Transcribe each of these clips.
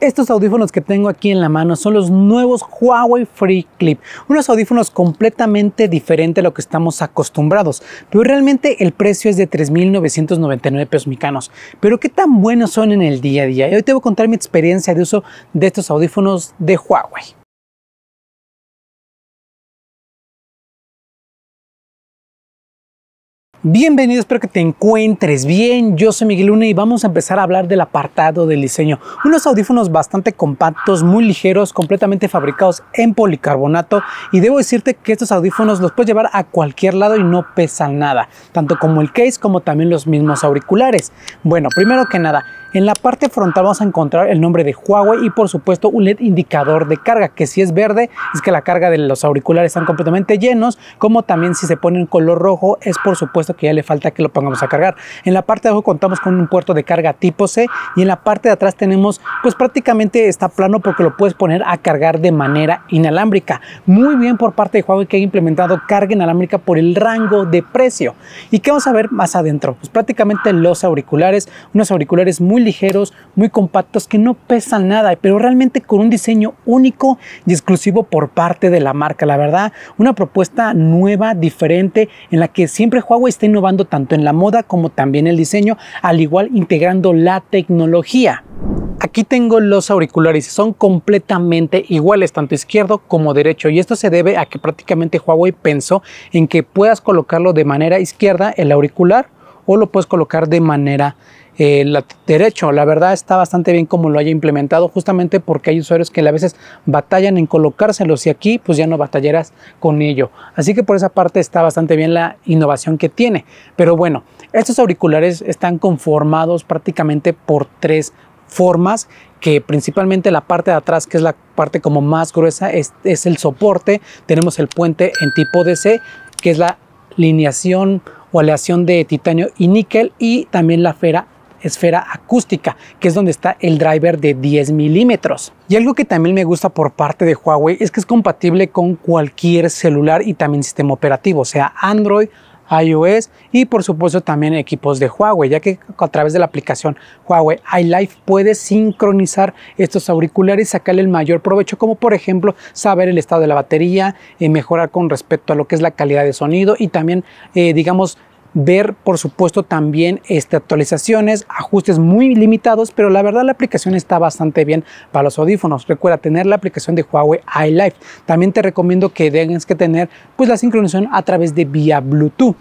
Estos audífonos que tengo aquí en la mano son los nuevos Huawei Free Clip, unos audífonos completamente diferentes a lo que estamos acostumbrados, pero realmente el precio es de 3.999 pesos mexicanos. Pero qué tan buenos son en el día a día. Y hoy te voy a contar mi experiencia de uso de estos audífonos de Huawei. Bienvenidos, espero que te encuentres bien. Yo soy Miguel Luna y vamos a empezar a hablar del apartado del diseño. Unos audífonos bastante compactos, muy ligeros, completamente fabricados en policarbonato. Y debo decirte que estos audífonos los puedes llevar a cualquier lado y no pesan nada, tanto como el case como también los mismos auriculares. Bueno, primero que nada, en la parte frontal vamos a encontrar el nombre de Huawei y por supuesto un LED indicador de carga, que si es verde es que la carga de los auriculares están completamente llenos, como también si se pone en color rojo es por supuesto que ya le falta que lo pongamos a cargar. En la parte de abajo contamos con un puerto de carga tipo C y en la parte de atrás tenemos pues prácticamente está plano porque lo puedes poner a cargar de manera inalámbrica. Muy bien por parte de Huawei que ha implementado carga inalámbrica por el rango de precio. ¿Y qué vamos a ver más adentro? Pues prácticamente los auriculares, unos auriculares muy ligeros, muy compactos, que no pesan nada, pero realmente con un diseño único y exclusivo por parte de la marca. La verdad, una propuesta nueva, diferente, en la que siempre Huawei está innovando tanto en la moda como también el diseño, al igual integrando la tecnología. Aquí tengo los auriculares, son completamente iguales, tanto izquierdo como derecho, y esto se debe a que prácticamente Huawei pensó en que puedas colocarlo de manera izquierda el auricular o lo puedes colocar de manera el eh, derecho. La verdad está bastante bien como lo haya implementado, justamente porque hay usuarios que a veces batallan en colocárselos y aquí pues ya no batallarás con ello. Así que por esa parte está bastante bien la innovación que tiene. Pero bueno, estos auriculares están conformados prácticamente por tres formas que principalmente la parte de atrás que es la parte como más gruesa es, el soporte tenemos el puente en tipo DC que es la lineación o aleación de titanio y níquel y también la fera esfera acústica, que es donde está el driver de 10 milímetros. Y algo que también me gusta por parte de Huawei es que es compatible con cualquier celular y también sistema operativo, sea Android, iOS y por supuesto también equipos de Huawei, ya que a través de la aplicación Huawei iLife puede sincronizar estos auriculares y sacarle el mayor provecho, como por ejemplo saber el estado de la batería, y eh, mejorar con respecto a lo que es la calidad de sonido y también, eh, digamos, ver, por supuesto, también este, actualizaciones, ajustes muy limitados, pero la verdad la aplicación está bastante bien para los audífonos. Recuerda tener la aplicación de Huawei iLife. También te recomiendo que tengas que tener pues, la sincronización a través de vía Bluetooth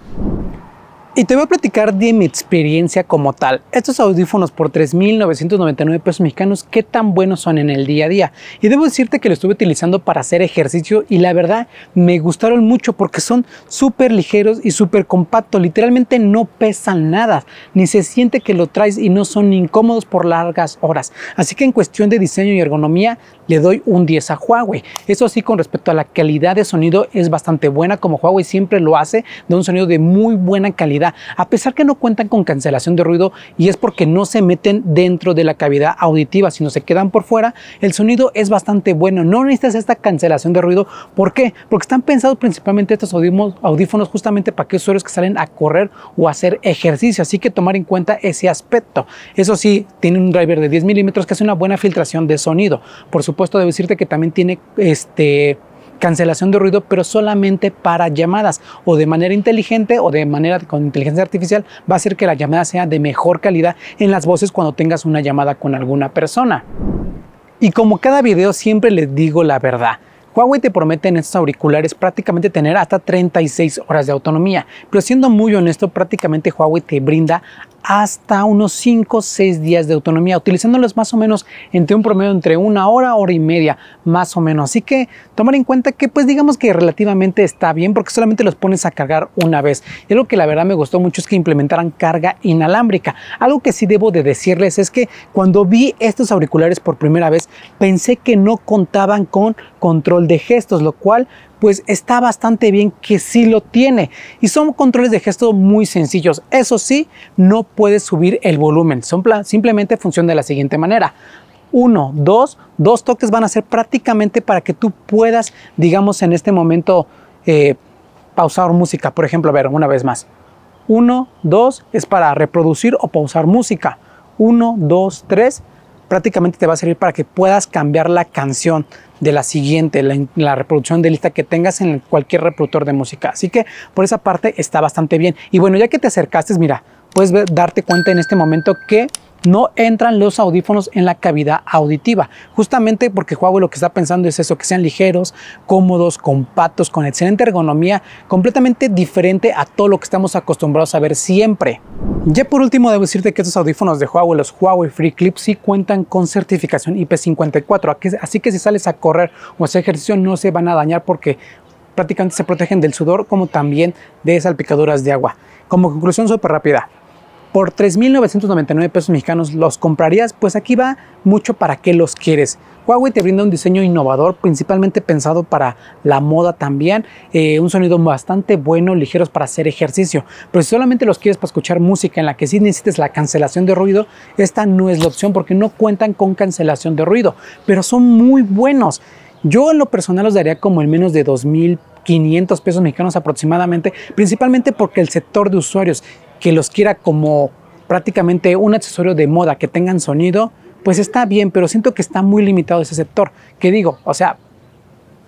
y te voy a platicar de mi experiencia como tal. Estos audífonos por 3.999 pesos mexicanos, qué tan buenos son en el día a día. Y debo decirte que lo estuve utilizando para hacer ejercicio y la verdad me gustaron mucho porque son súper ligeros y súper compactos. Literalmente no pesan nada, ni se siente que lo traes y no son incómodos por largas horas. Así que en cuestión de diseño y ergonomía le doy un 10 a Huawei. Eso sí, con respecto a la calidad de sonido es bastante buena como Huawei siempre lo hace, Da un sonido de muy buena calidad a pesar que no cuentan con cancelación de ruido y es porque no se meten dentro de la cavidad auditiva, sino se quedan por fuera, el sonido es bastante bueno. No necesitas esta cancelación de ruido. ¿Por qué? Porque están pensados principalmente estos audífonos justamente para aquellos usuarios que salen a correr o hacer ejercicio. Así que tomar en cuenta ese aspecto. Eso sí, tiene un driver de 10 milímetros que hace una buena filtración de sonido. Por supuesto, debo decirte que también tiene este cancelación de ruido, pero solamente para llamadas o de manera inteligente o de manera con inteligencia artificial va a hacer que la llamada sea de mejor calidad en las voces cuando tengas una llamada con alguna persona. Y como cada video siempre les digo la verdad, Huawei te promete en estos auriculares prácticamente tener hasta 36 horas de autonomía, pero siendo muy honesto, prácticamente Huawei te brinda hasta unos 5 o 6 días de autonomía, utilizándolos más o menos entre un promedio entre una hora, hora y media, más o menos. Así que tomar en cuenta que pues digamos que relativamente está bien porque solamente los pones a cargar una vez. Y lo que la verdad me gustó mucho es que implementaran carga inalámbrica. Algo que sí debo de decirles es que cuando vi estos auriculares por primera vez, pensé que no contaban con control de gestos, lo cual pues está bastante bien que sí lo tiene. Y son controles de gesto muy sencillos. Eso sí, no puedes subir el volumen. Son simplemente funciona de la siguiente manera. Uno, dos, dos toques van a ser prácticamente para que tú puedas, digamos, en este momento eh, pausar música. Por ejemplo, a ver, una vez más. Uno, dos es para reproducir o pausar música. Uno, dos, tres prácticamente te va a servir para que puedas cambiar la canción de la siguiente, la, reproducción de lista que tengas en cualquier reproductor de música. Así que por esa parte está bastante bien. Y bueno, ya que te acercaste, mira, puedes darte cuenta en este momento que no entran los audífonos en la cavidad auditiva, justamente porque Huawei lo que está pensando es eso, que sean ligeros, cómodos, compactos, con excelente ergonomía, completamente diferente a todo lo que estamos acostumbrados a ver siempre. Ya por último, debo decirte que estos audífonos de Huawei, los Huawei Free Clip, sí cuentan con certificación IP54, así que si sales a correr o hacer ejercicio no se van a dañar porque prácticamente se protegen del sudor como también de salpicaduras de agua. Como conclusión súper rápida, por 3.999 pesos mexicanos los comprarías, pues aquí va mucho para qué los quieres. Huawei te brinda un diseño innovador, principalmente pensado para la moda también, eh, un sonido bastante bueno, ligeros para hacer ejercicio, pero si solamente los quieres para escuchar música en la que sí necesites la cancelación de ruido, esta no es la opción porque no cuentan con cancelación de ruido, pero son muy buenos. Yo en lo personal los daría como en menos de 2.500 pesos mexicanos aproximadamente, principalmente porque el sector de usuarios que los quiera como prácticamente un accesorio de moda que tengan sonido, pues está bien, pero siento que está muy limitado ese sector. Que digo, o sea,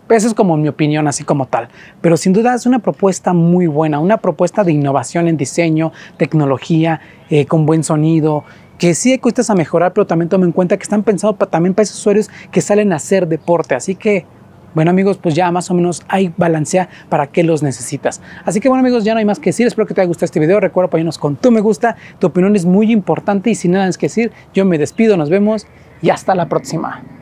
eso es como mi opinión, así como tal. Pero sin duda es una propuesta muy buena, una propuesta de innovación en diseño, tecnología, eh, con buen sonido, que sí hay cuestas a mejorar, pero también tomen en cuenta que están pensados también para esos usuarios que salen a hacer deporte. Así que bueno amigos, pues ya más o menos hay balancea para que los necesitas. Así que bueno amigos, ya no hay más que decir. Espero que te haya gustado este video. Recuerda apoyarnos con tu me gusta. Tu opinión es muy importante y sin nada más que decir, yo me despido, nos vemos y hasta la próxima.